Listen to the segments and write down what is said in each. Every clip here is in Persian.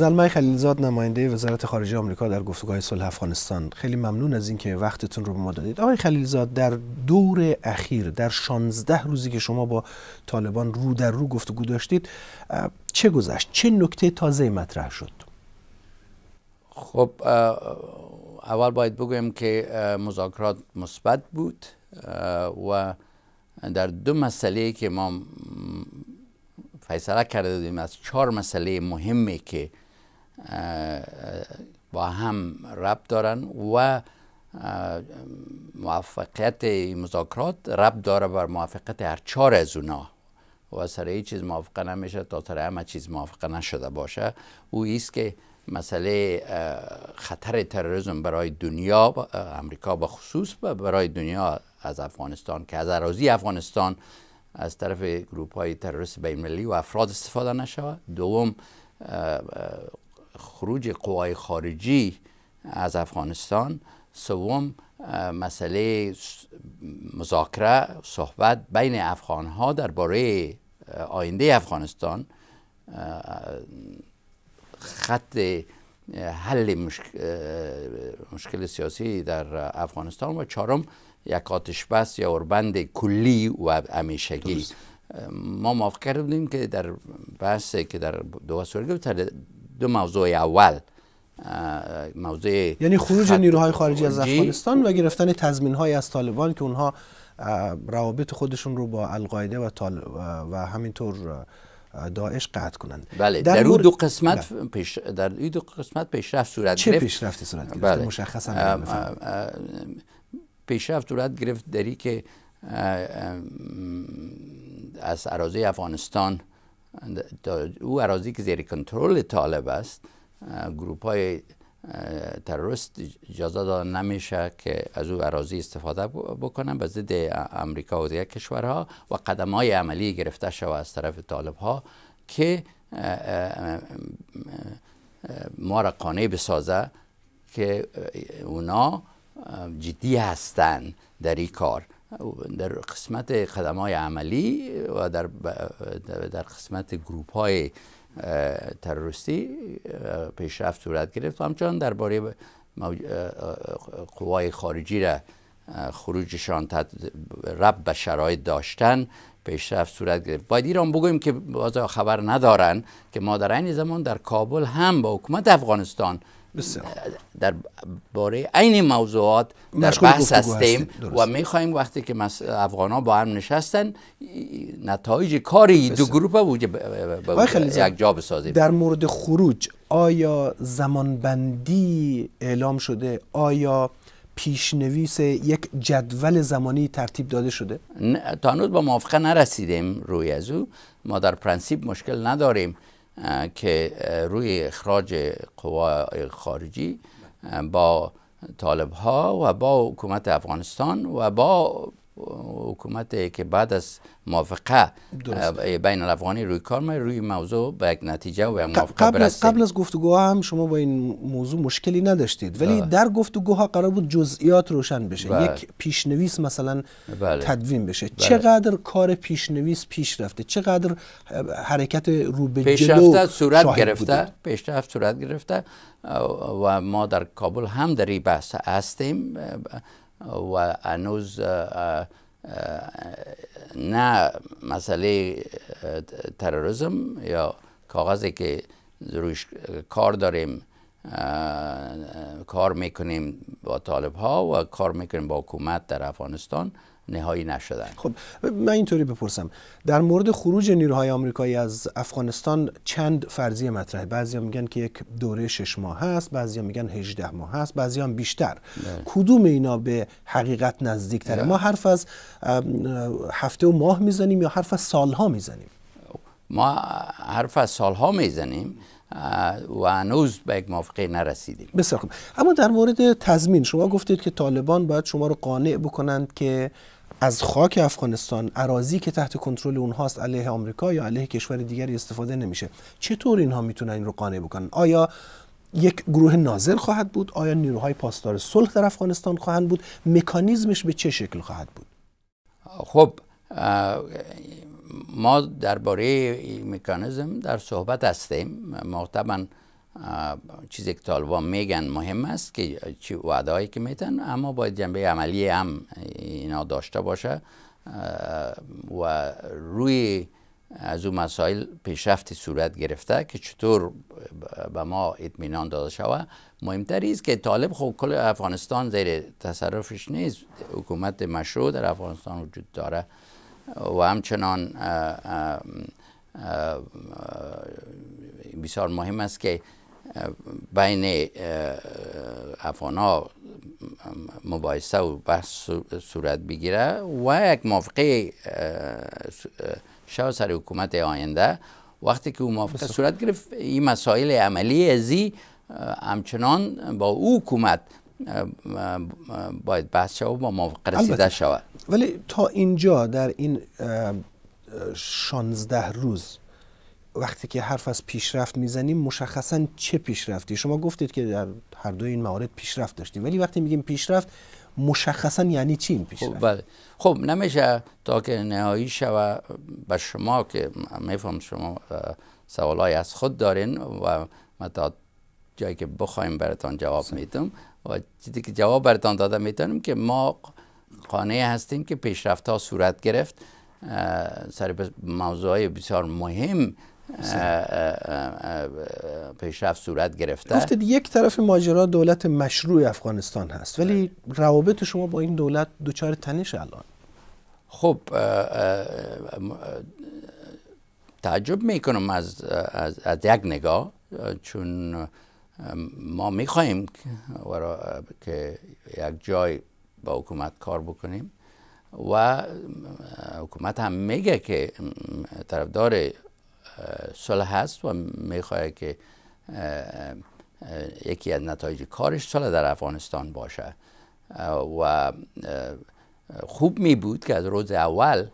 زلمه خلیلزاد نماینده وزارت خارجه آمریکا در گفتگوهای صلح افغانستان خیلی ممنون از اینکه وقتتون رو به ما دادید آقای خلیلزاد در دور اخیر در 16 روزی که شما با طالبان رو در رو گفتگو داشتید چه گذشت چه نکته تازه مطرح شد خب اول باید بگویم که مذاکرات مثبت بود و در دو مسئله که ما فیصله کرده از چهار مسئله مهمی که با هم رب دارن و موفقیت مذاکرات رب داره بر موفقیت هر چهار از اونا و سر هیچ چیز موافقه نمیشه تا سر همه چیز موافقه نشده باشه او ایست که مسئله خطر تروریسم برای دنیا امریکا به خصوص برای دنیا از افغانستان که از اراضی افغانستان از طرف گروپ های تروریست بین و افراد استفاده نشود دوم خروج قوای خارجی از افغانستان سوم مسئله مذاکره صحبت بین افغان ها درباره آینده افغانستان خط حل مشکل سیاسی در افغانستان و چهارم یک آتش بس یا اوربند کلی و همیشگی ما موافق کردیم که در بحث که در دو سرگه دو موضوع اول موضوع یعنی خروج نیروهای خارجی از افغانستان و گرفتن تضمین های از طالبان که اونها روابط خودشون رو با القاعده و, و همینطور داعش قطع کنند بله در, در دو قسمت بله. پیش در این دو قسمت پیشرفت صورت گرفت چه پیشرفتی صورت گرفت بله. مشخصا پیشرفت صورت گرفت دری که از عراضه افغانستان او عراضی که زیر کنترل طالب است گروپ های تروریست اجازه داده نمیشه که از او عراضی استفاده بکنن به ضد امریکا و دیگر کشورها و قدم های عملی گرفته شود از طرف طالب ها که ما را قانع بسازه که اونا جدی هستند در این کار در قسمت خدم های عملی و در, در قسمت گروپ های تروریستی پیشرفت صورت گرفت همچنان درباره قوای خارجی را خروجشان رب به شرایط داشتن پیشرفت صورت گرفت باید ایران بگویم که بازا خبر ندارن که ما در این زمان در کابل هم با حکومت افغانستان در باره عین موضوعات در بحث هستیم و خواهیم وقتی که افغان ها با هم نشستن نتایج کاری دو گروه بود یک جا بسازیم در مورد خروج آیا زمانبندی اعلام شده آیا پیشنویس یک جدول زمانی ترتیب داده شده؟ تا هنوز با موافقه نرسیدیم روی از او ما در پرنسیب مشکل نداریم که روی اخراج قوای خارجی با طالب ها و با حکومت افغانستان و با حکومت که بعد از موافقه بین الافغانی روی کار می روی موضوع به یک نتیجه و موافقه قبل از قبل از گفتگوها هم شما با این موضوع مشکلی نداشتید ولی بله. در گفتگوها قرار بود جزئیات روشن بشه بله. یک پیشنویس مثلا بله. تدوین بشه بله. چقدر کار پیشنویس پیش رفته چقدر حرکت رو به پیشرفت صورت گرفته پیشرفت صورت گرفته و ما در کابل هم در این بحث هستیم و هنوز نه مسئله تروریسم یا کاغذی که روش کار داریم کار میکنیم با طالب ها و کار میکنیم با حکومت در افغانستان نهایی نشدن خب من اینطوری بپرسم در مورد خروج نیروهای آمریکایی از افغانستان چند فرضیه مطرحه بعضیا میگن که یک دوره شش ماه هست بعضیا میگن 18 ماه هست بعضیا بیشتر کدوم اینا به حقیقت نزدیک ما حرف از هفته و ماه میزنیم یا حرف از سالها میزنیم ما حرف از سالها میزنیم و هنوز به یک موافقه نرسیدیم بسیار خوب اما در مورد تضمین شما گفتید که طالبان باید شما رو قانع بکنند که از خاک افغانستان عراضی که تحت کنترل اونهاست علیه آمریکا یا علیه کشور دیگری استفاده نمیشه چطور اینها میتونن این رو قانع بکنن آیا یک گروه ناظر خواهد بود آیا نیروهای پاسدار صلح در افغانستان خواهند بود مکانیزمش به چه شکل خواهد بود خب ما درباره مکانیزم در صحبت هستیم مرتبا چیزی که طالبان میگن مهم است که چی وعده هایی که میتن اما باید جنبه عملی هم اینا داشته باشه و روی از اون مسائل پیشرفت صورت گرفته که چطور به ما اطمینان داده شوه مهمتر است که طالب خب کل افغانستان زیر تصرفش نیست حکومت مشروع در افغانستان وجود داره و همچنان بسیار مهم است که بین افغان ها مباحثه و بحث صورت بگیره و یک موافقه شو سر حکومت آینده وقتی که او موافقه صورت گرفت این مسائل عملی ازی همچنان با او حکومت باید بحث شود و با موافقه رسیده شود ولی تا اینجا در این شانزده روز وقتی که حرف از پیشرفت میزنیم مشخصا چه پیشرفتی شما گفتید که در هر دو این موارد پیشرفت داشتیم ولی وقتی میگیم پیشرفت مشخصا یعنی چی این خب، پیشرفت بله. خب, خب نمیشه تا که نهایی شوه به شما که میفهم شما سوالای از خود دارین و ما تا جایی که بخوایم براتان جواب میدم و چیزی که جواب براتان داده میتونم که ما قانع هستیم که پیشرفت ها صورت گرفت سر موضوع بسیار مهم پیشرفت صورت گرفته گفتید یک طرف ماجرا دولت مشروع افغانستان هست ولی بله. روابط شما با این دولت دوچار تنش الان خب تعجب میکنم از, از, یک نگاه چون ما خواهیم که یک جای با حکومت کار بکنیم و حکومت هم میگه که طرفدار صلح هست و میخواهد که یکی از نتایج کارش صلح در افغانستان باشه و خوب می بود که از روز اول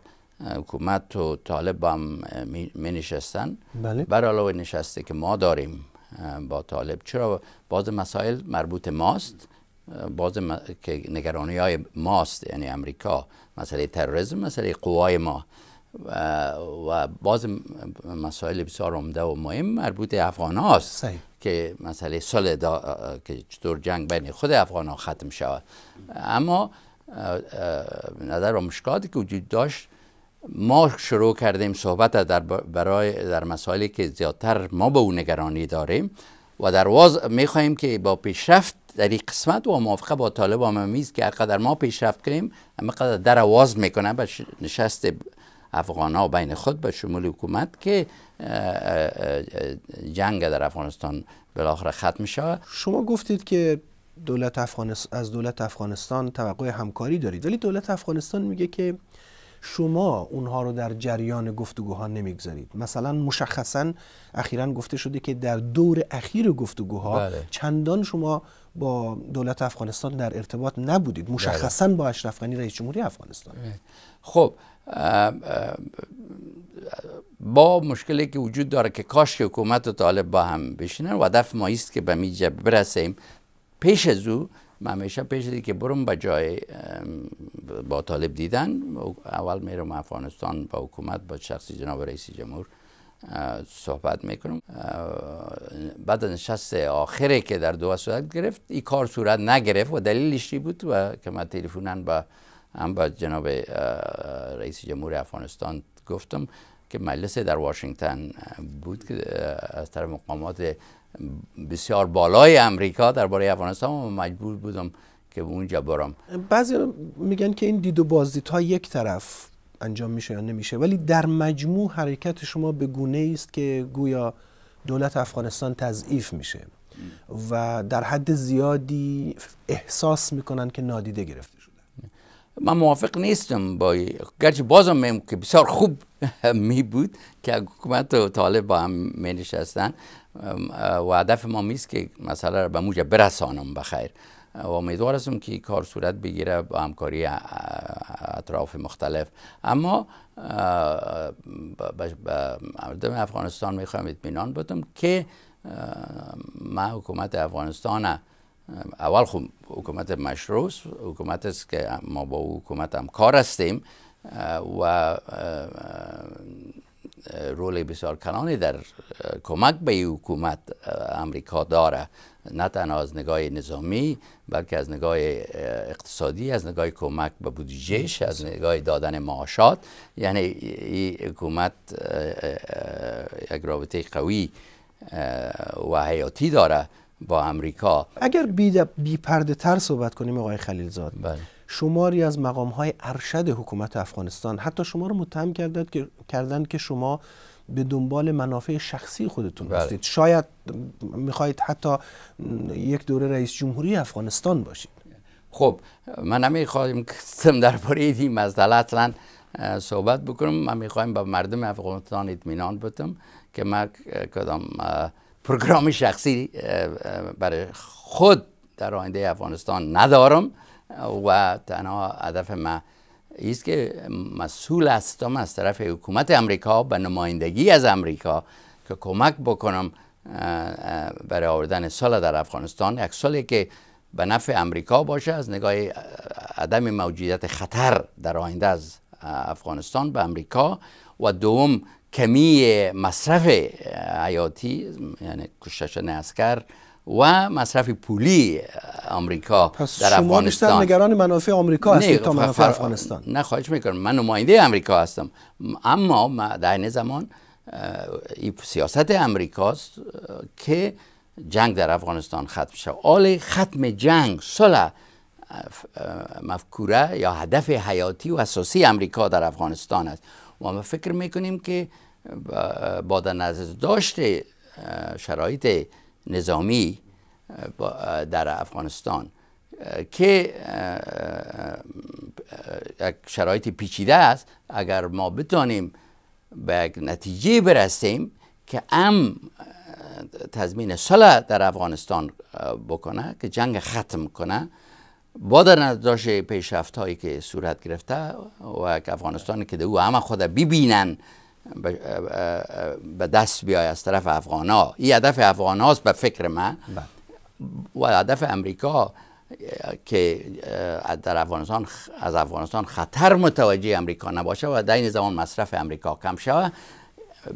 حکومت و طالب هم می نشستن بله. نشسته که ما داریم با طالب چرا باز مسائل مربوط ماست باز م... که نگرانی های ماست یعنی امریکا مسئله تروریسم مسئله قوای ما و, و باز مسائل بسیار عمده و مهم مربوط افغان هاست که مسئله سال دا... که چطور جنگ بین خود افغان ها ختم شود اما نظر و مشکلاتی که وجود داشت ما شروع کردیم صحبت در برای در مسائلی که زیادتر ما به اون نگرانی داریم و در واز خواهیم که با پیشرفت در این قسمت و موافقه با طالب ممیز که هرقدر ما پیشرفت کنیم همه قدر در آواز میکنه به نشست افغان ها بین خود به شمول حکومت که جنگ در افغانستان بالاخره ختم شود شما گفتید که دولت از دولت افغانستان توقع همکاری دارید ولی دولت افغانستان میگه که شما اونها رو در جریان گفتگوها نمیگذارید مثلا مشخصا اخیرا گفته شده که در دور اخیر گفتگوها بله. چندان شما با دولت افغانستان در ارتباط نبودید بله. مشخصا با اشرف غنی رئیس جمهوری افغانستان خب با مشکلی که وجود داره که کاش که حکومت و طالب با هم بشینن و هدف ما است که به میجه برسیم پیش از او من همیشه پیش که برم به جای با طالب دیدن اول میرم افغانستان با حکومت با شخصی جناب رئیس جمهور صحبت میکنم بعد نشست آخری که در دو صورت گرفت این کار صورت نگرفت و دلیلش بود و که من تلفنن با هم با جناب رئیس جمهور افغانستان گفتم که مجلس در واشنگتن بود که از طرف مقامات بسیار بالای امریکا درباره افغانستان مجبور بودم که اونجا برم بعضی میگن که این دید و بازدید ها یک طرف انجام میشه یا نمیشه ولی در مجموع حرکت شما به گونه است که گویا دولت افغانستان تضعیف میشه و در حد زیادی احساس میکنن که نادیده گرفته من موافق نیستم با گرچه بازم که بسیار خوب می بود که حکومت و طالب با هم می نشستن و هدف ما میست که مسئله را به موجه برسانم بخیر و امیدوار هستم که کار صورت بگیره با همکاری اطراف مختلف اما به مردم افغانستان خواهم اطمینان بدم که ما حکومت افغانستان اول خب حکومت مشروس حکومت است که ما با حکومت هم کار هستیم و رول بسیار کلانی در کمک به حکومت امریکا داره نه تنها از نگاه نظامی بلکه از نگاه اقتصادی از نگاه کمک به بودجهش از نگاه دادن معاشات یعنی این حکومت یک رابطه قوی و حیاتی داره با امریکا اگر بی, بی پرده تر صحبت کنیم آقای خلیلزاد بله. شماری از مقام های ارشد حکومت افغانستان حتی شما رو متهم کردند که کردن که شما به دنبال منافع شخصی خودتون بله. هستید شاید میخواهید حتی یک دوره رئیس جمهوری افغانستان باشید خب من نمیخوایم در باره این مسئله اصلا صحبت بکنم من میخوایم با مردم افغانستان اطمینان بدم که من کدام پروگرام شخصی برای خود در آینده افغانستان ندارم و تنها هدف من ایست که مسئول هستم از طرف حکومت امریکا به نمایندگی از امریکا که کمک بکنم برای آوردن سال در افغانستان یک سالی که به نفع امریکا باشه از نگاه عدم موجودیت خطر در آینده از افغانستان به امریکا و دوم کمی مصرف حیاتی یعنی کشتشن اسکر و مصرف پولی آمریکا پس در شما بیشتر نگران منافع آمریکا هستید تا خب، منافع خب، افغانستان نه خواهش میکنم من نماینده امریکا هستم اما در این زمان این سیاست امریکاست که جنگ در افغانستان ختم شد آل ختم جنگ صلح مفکوره یا هدف حیاتی و اساسی امریکا در افغانستان است و ما فکر میکنیم که با در نظر داشت شرایط نظامی در افغانستان که یک شرایط پیچیده است اگر ما بتانیم به یک نتیجه برسیم که ام تضمین صلح در افغانستان بکنه که جنگ ختم کنه با در نداشت پیشرفت هایی که صورت گرفته و که افغانستان که او همه خود ببینن به دست بیای از طرف افغان ها این هدف افغان هاست به فکر من بله. و هدف امریکا که در افغانستان از افغانستان خطر متوجه امریکا نباشه و در این زمان مصرف امریکا کم شوه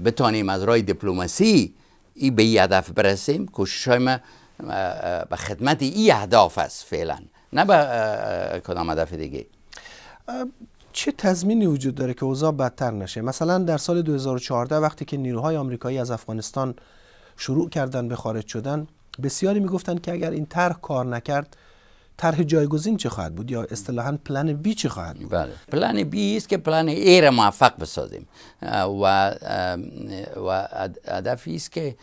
بتانیم از رای دیپلماسی ای به این هدف برسیم کوشش های ما به خدمت این اهداف است فعلا نه به کدام هدف دیگه چه تضمینی وجود داره که اوضاع بدتر نشه مثلا در سال 2014 وقتی که نیروهای آمریکایی از افغانستان شروع کردن به خارج شدن بسیاری میگفتند که اگر این طرح کار نکرد طرح جایگزین چه خواهد بود یا اصطلاحا پلن بی چه خواهد بود بله پلن بی است که پلن ای را موفق بسازیم و و هدفی است که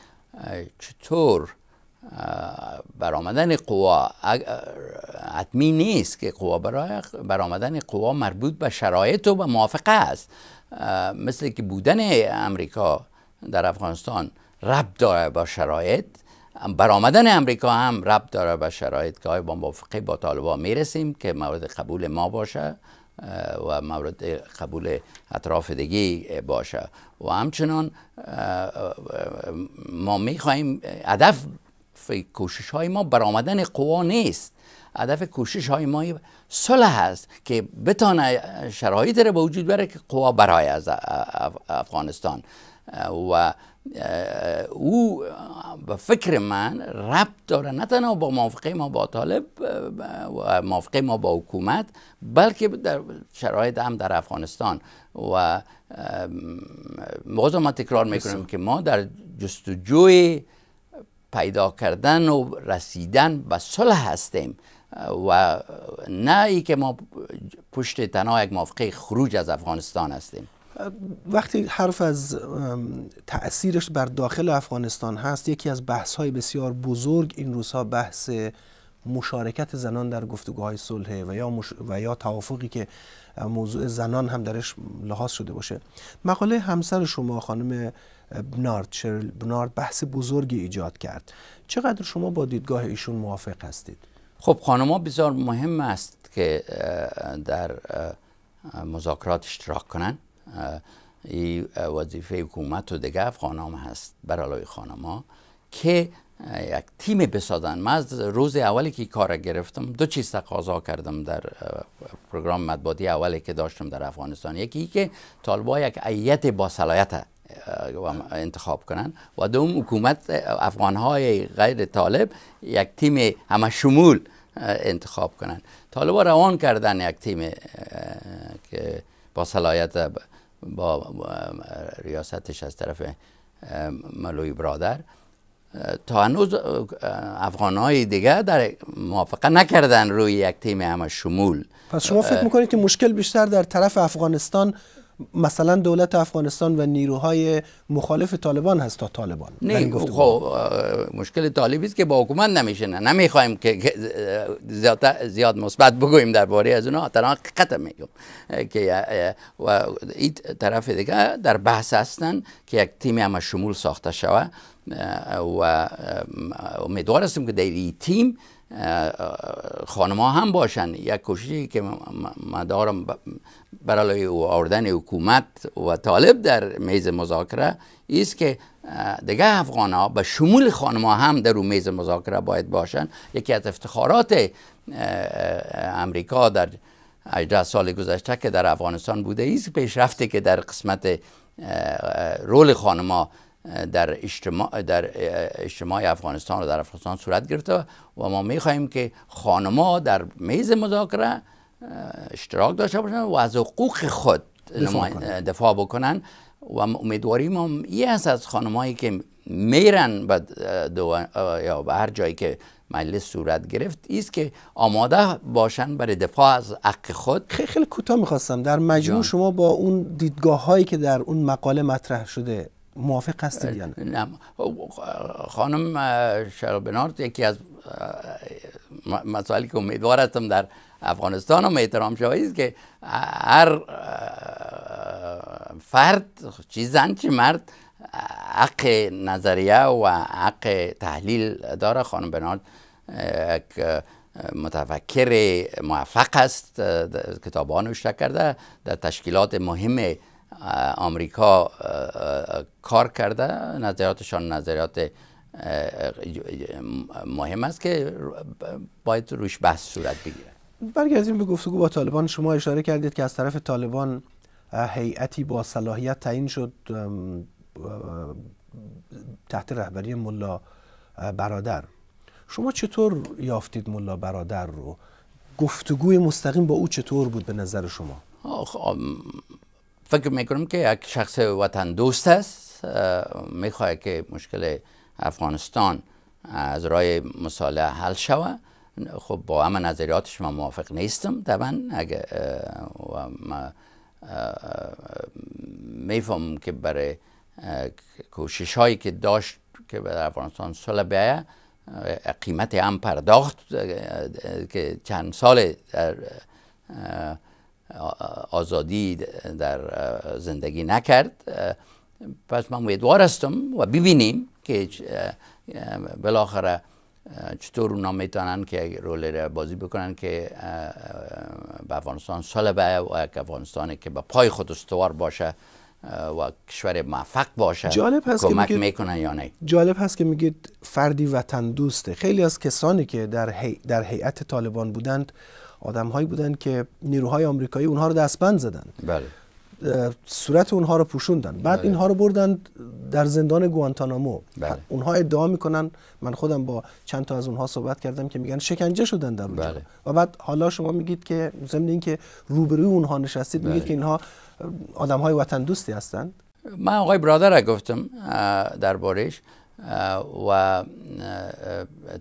چطور برآمدن قوا حتمی نیست که قوا برای برآمدن قوا مربوط به شرایط و به موافقه است مثل که بودن امریکا در افغانستان رب داره با شرایط برآمدن امریکا هم رب داره به شرایط که های با موافقه با طالبا میرسیم که مورد قبول ما باشه و مورد قبول اطراف دیگه باشه و همچنان ما میخواهیم هدف کوشش های ما برآمدن قوا نیست هدف کوشش های ما صلح است که بتانه شرایط را به وجود بره که قوا برای از افغانستان و او به فکر من ربط داره نه تنها با موافقه ما با طالب و موافقه ما با حکومت بلکه در شرایط هم در افغانستان و موضوع ما تکرار میکنیم که ما در جستجوی پیدا کردن و رسیدن به صلح هستیم و نه ای که ما پشت تنها یک موافقه خروج از افغانستان هستیم وقتی حرف از تاثیرش بر داخل افغانستان هست یکی از بحث های بسیار بزرگ این روزها بحث مشارکت زنان در گفتگوهای صلح و یا و یا توافقی که موضوع زنان هم درش لحاظ شده باشه مقاله همسر شما خانم بنارد شرل بنارد بحث بزرگی ایجاد کرد چقدر شما با دیدگاه ایشون موافق هستید خب ها بسیار مهم است که در مذاکرات اشتراک کنن این وظیفه حکومت و دیگه افغانام هست برای خانم که یک تیم بسادن من از روز اولی که کار گرفتم دو چیز تقاضا کردم در پروگرام مدبادی اولی که داشتم در افغانستان یکی که طالبا یک ایت با صلاحیت انتخاب کنن و دوم حکومت افغان های غیر طالب یک تیم همه شمول انتخاب کنن ها روان کردن یک تیم که با صلاحیت با ریاستش از طرف ملوی برادر تا هنوز افغان های دیگه در موافقه نکردن روی یک تیم همه شمول پس شما فکر میکنید که مشکل بیشتر در طرف افغانستان مثلا دولت افغانستان و نیروهای مخالف طالبان هست تا طالبان نه یعنی خب مشکل طالبی است که با حکومت نمیشنه نمیخوایم که زیاد مثبت بگوییم درباره از اونها تنها حقیقت میگم که و این طرف دیگه در بحث هستن که یک تیم همه شمول ساخته شوه و امیدوار هستم که در این تیم خانمها هم باشند. یک کوششی که مدارم برای آوردن حکومت و طالب در میز مذاکره است که دیگه افغان ها به شمول خانم هم در اون میز مذاکره باید باشند. یکی از افتخارات امریکا در 18 سال گذشته که در افغانستان بوده است پیشرفتی که در قسمت رول خانم در اجتماع, در اجتماع افغانستان و در افغانستان صورت گرفته و ما میخواهیم که خانما در میز مذاکره اشتراک داشته باشند و از حقوق خود دفاع بکنن و امیدواریم هم یه هست از خانمایی که میرن به یا به هر جایی که مجلس صورت گرفت ایست که آماده باشن برای دفاع از حق خود خیلی کوتاه میخواستم در مجموع شما با اون دیدگاه هایی که در اون مقاله مطرح شده موافق هستید یا نه خب، خانم بنارد یکی از مسائلی که امیدوار هستم در افغانستان هم احترام شوید که هر فرد چی زن چی مرد حق نظریه و حق تحلیل داره خانم بنارد یک متفکر موفق است کتابها نوشته کرده در تشکیلات مهم آمریکا کار کرده نظریاتشان نظریات مهم است که باید روش بحث صورت بگیره برگردیم به گفتگو با طالبان شما اشاره کردید که از طرف طالبان هیئتی با صلاحیت تعیین شد تحت رهبری ملا برادر شما چطور یافتید ملا برادر رو گفتگوی مستقیم با او چطور بود به نظر شما فکر میکنم که یک شخص وطن دوست است میخواد که مشکل افغانستان از رای مساله حل شود خب با همه نظریاتش من موافق نیستم طبعا اگه میفهم که برای کوشش هایی که داشت که به افغانستان صلح بیایه قیمت هم پرداخت که چند سال در آزادی در زندگی نکرد پس من امیدوار هستم و ببینیم که بالاخره چطور اونا میتونن که رول را بازی بکنن که به افغانستان صلبه و یک افغانستانی که به پای خود استوار باشه و کشور موفق باشه جالب هست کمک که میکنن یا نه جالب هست که میگید فردی وطن دوسته خیلی از کسانی که در هی... در هیئت طالبان بودند آدم هایی بودن که نیروهای آمریکایی اونها رو دستبند زدن بله صورت اونها رو پوشوندن بعد بله. اینها رو بردن در زندان گوانتانامو بله. اونها ادعا میکنن من خودم با چند تا از اونها صحبت کردم که میگن شکنجه شدن در اونجا بله. و بعد حالا شما میگید که ضمن اینکه روبروی اونها نشستید میگید بله. که اینها آدم های وطن دوستی هستند من آقای برادر را گفتم بارش و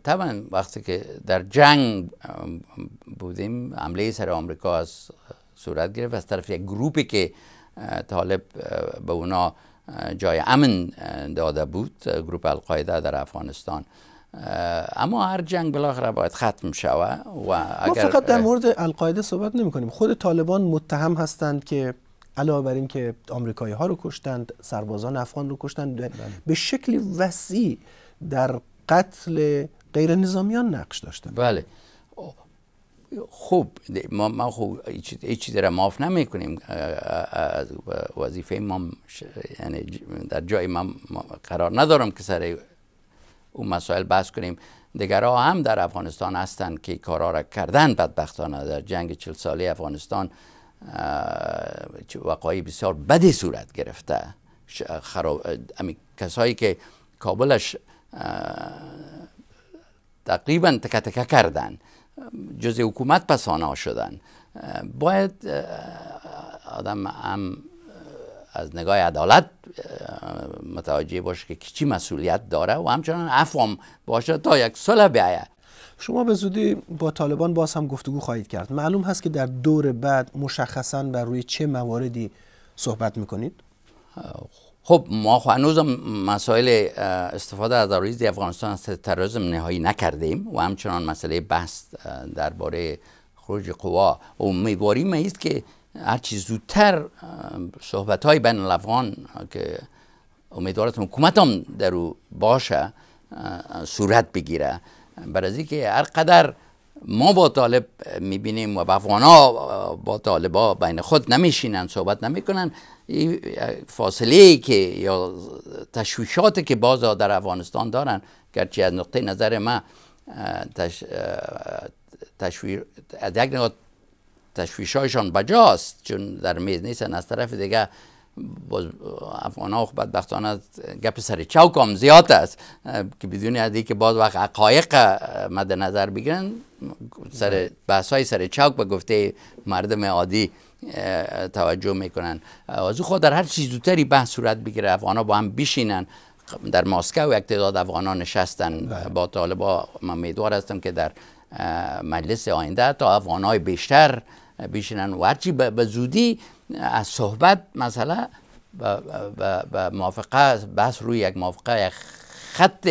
طبعا وقتی که در جنگ بودیم حمله سر آمریکا از صورت گرفت از طرف یک گروپی که طالب به اونا جای امن داده بود گروپ القاعده در افغانستان اما هر جنگ بالاخره باید ختم شوه و اگر ما فقط در مورد القاعده صحبت نمی کنیم خود طالبان متهم هستند که علاوه بر اینکه آمریکایی ها رو کشتند سربازان افغان رو کشتند به بله. شکل وسیع در قتل غیر نظامیان نقش داشتند بله خوب ما, ما خوب هیچ چیزی را معاف نمیکنیم از وظیفه ما یعنی در جای ما قرار ندارم که سر اون مسائل بحث کنیم ها هم در افغانستان هستند که کارا را کردن بدبختانه در جنگ چل ساله افغانستان وقایع بسیار بدی صورت گرفته خراب کسایی که کابلش تقریبا تک تک کردند جزء حکومت پسانا ها شدن باید آدم هم از نگاه عدالت متوجه باشه که کی مسئولیت داره و همچنان افام باشه تا یک سال بیاید شما به زودی با طالبان باز هم گفتگو خواهید کرد معلوم هست که در دور بعد مشخصا بر روی چه مواردی صحبت میکنید خب ما هنوز مسائل استفاده از آرایز افغانستان از ترازم نهایی نکردیم و همچنان مسئله بحث درباره خروج قوا ما است که هرچی زودتر صحبت های بین الافغان که امیدوارت حکومت هم در او باشه صورت بگیره برای که هر قدر ما با طالب میبینیم و افغان ها با طالب ها بین خود نمیشینن صحبت نمیکنن فاصله فاصله که یا تشویشاتی که بازا در افغانستان دارن گرچه از نقطه نظر من تش... تشویر از یک نگاه بجاست چون در میز نیستن از طرف دیگه باز افغان ها بدبختانه گپ سر چوک هم زیاد است که بدون از که باز وقت عقایق مد نظر بگیرن سر بله. بحث های سر چوک به گفته مردم عادی توجه میکنن از خود در هر چیز زودتری بحث صورت بگیره افغان با هم بشینن در ماسکو یک تعداد افغانان نشستن بله. با طالبا من امیدوار هستم که در مجلس آینده تا افغان بیشتر بشینن و هرچی به زودی از صحبت مثلا به موافقه بحث روی یک موافقه یک خط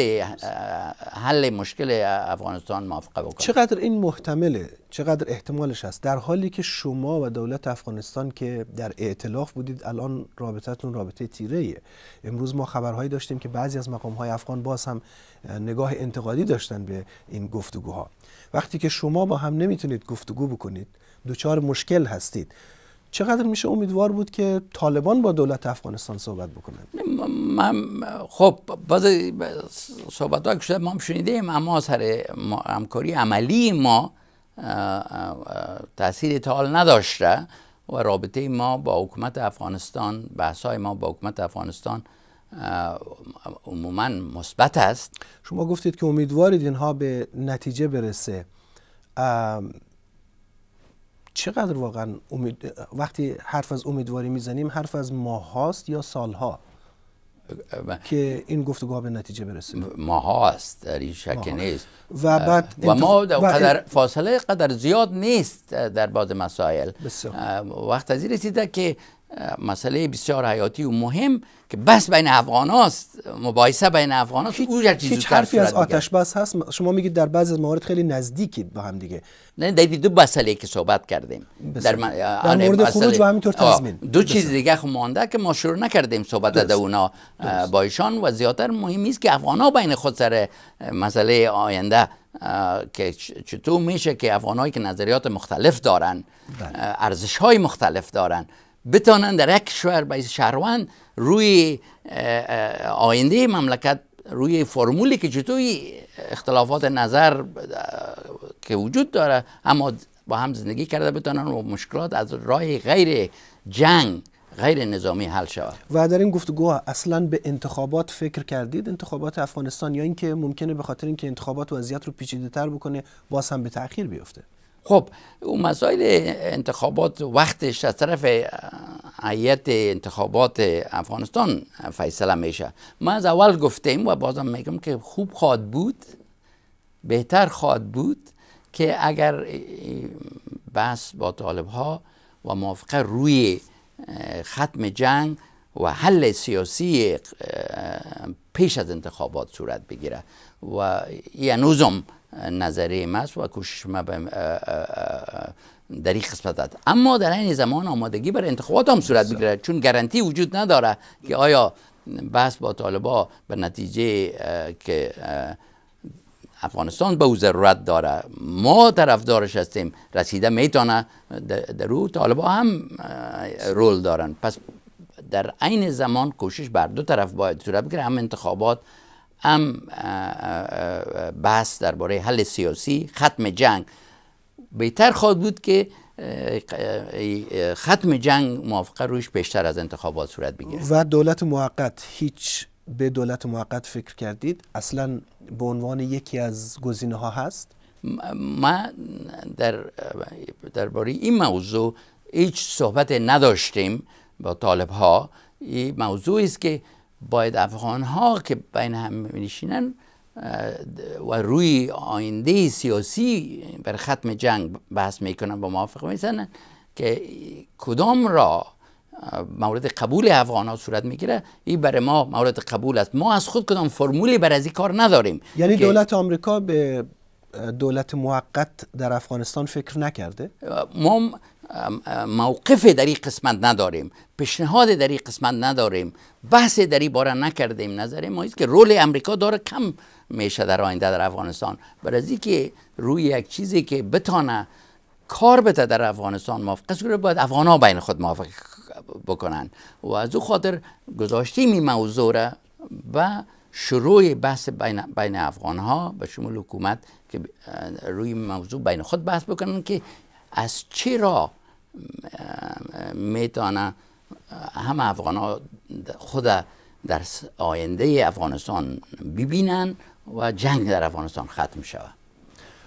حل مشکل افغانستان موافقه بکنه چقدر این محتمله چقدر احتمالش هست در حالی که شما و دولت افغانستان که در ائتلاف بودید الان رابطتون رابطه تیره ایه. امروز ما خبرهایی داشتیم که بعضی از مقامهای های افغان باز هم نگاه انتقادی داشتن به این گفتگوها وقتی که شما با هم نمیتونید گفتگو بکنید دوچار مشکل هستید چقدر میشه امیدوار بود که طالبان با دولت افغانستان صحبت بکنند؟ من خب باز صحبت ها که ما شنیدیم اما سر همکاری عملی ما تاثیر تال نداشته و رابطه ما با حکومت افغانستان بحث ما با حکومت افغانستان عموما مثبت است شما گفتید که امیدوارید اینها به نتیجه برسه چقدر واقعا امید... وقتی حرف از امیدواری میزنیم حرف از ماهاست یا سالها که این گفتگاه به نتیجه برسه ماهاست در این شک نیست و بعد و ما قدر فاصله قدر زیاد نیست در بعض مسائل وقت از این رسیده که مسئله بسیار حیاتی و مهم که بس بین افغان هاست مباحثه بین افغان هاست او هیچ حرفی از آتش بس هست شما میگید در بعض از موارد خیلی نزدیکید با هم دیگه نه در دو مسئله که صحبت کردیم در, مورد خروج و همینطور دو چیز دیگه دیگه خب مانده که ما شروع نکردیم صحبت از اونا با ایشان و زیاتر مهم است که افغان ها بین خود سر مسئله آینده که چطور میشه که افغانایی که نظریات مختلف دارن بله. ارزش های مختلف دارن بتانن در یک کشور به شهروند روی آینده مملکت روی فرمولی که چطوری اختلافات نظر که وجود داره اما با هم زندگی کرده بتانن و مشکلات از راه غیر جنگ غیر نظامی حل شود و در این گفتگو اصلا به انتخابات فکر کردید انتخابات افغانستان یا اینکه ممکنه به خاطر اینکه انتخابات وضعیت رو پیچیده تر بکنه باز هم به تاخیر بیفته خب او مسائل انتخابات وقتش از طرف هیئت انتخابات افغانستان فیصله میشه ما از اول گفتیم و بازم میگم که خوب خواهد بود بهتر خواهد بود که اگر بحث با طالب ها و موافقه روی ختم جنگ و حل سیاسی پیش از انتخابات صورت بگیره و این نظم نظریه ماست و کوشش ما به در این قسمت اما در این زمان آمادگی بر انتخابات هم صورت بگیره چون گارانتی وجود نداره که آیا بحث با طالبا به نتیجه که افغانستان به او ضرورت داره ما طرفدارش هستیم رسیده میتونه در او طالبا هم رول دارن پس در عین زمان کوشش بر دو طرف باید صورت بگیره هم انتخابات هم بحث درباره حل سیاسی ختم جنگ بهتر خواهد بود که ختم جنگ موافقه روش بیشتر از انتخابات صورت بگیره و دولت موقت هیچ به دولت موقت فکر کردید اصلا به عنوان یکی از گزینه ها هست ما در درباره این موضوع هیچ صحبت نداشتیم با طالب ها این موضوعی است که باید افغان ها که بین هم میشینن و روی آینده سیاسی بر ختم جنگ بحث میکنن با موافق میزنن که کدام را مورد قبول افغان ها صورت میگیره این برای ما مورد قبول است ما از خود کدام فرمولی برای از این کار نداریم یعنی دولت آمریکا به دولت موقت در افغانستان فکر نکرده ما موقف در این قسمت نداریم پیشنهاد در این قسمت نداریم بحث در این باره نکردیم نظر ما است که رول امریکا داره کم میشه در آینده در افغانستان برای که روی یک چیزی که بتانه کار بده در افغانستان است که باید افغان ها بین خود موافق بکنن و از او خاطر گذاشتیم این موضوع را و شروع بحث بین, بین افغان ها به شمول حکومت که روی موضوع بین خود بحث بکنن که از چرا میتونه هم افغان ها خود در آینده افغانستان ببینن و جنگ در افغانستان ختم شود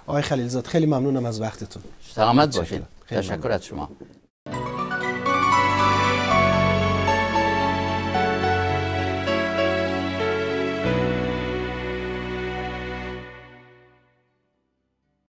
آقای خلیلزاد خیلی ممنونم از وقتتون سلامت باشید تشکر از شما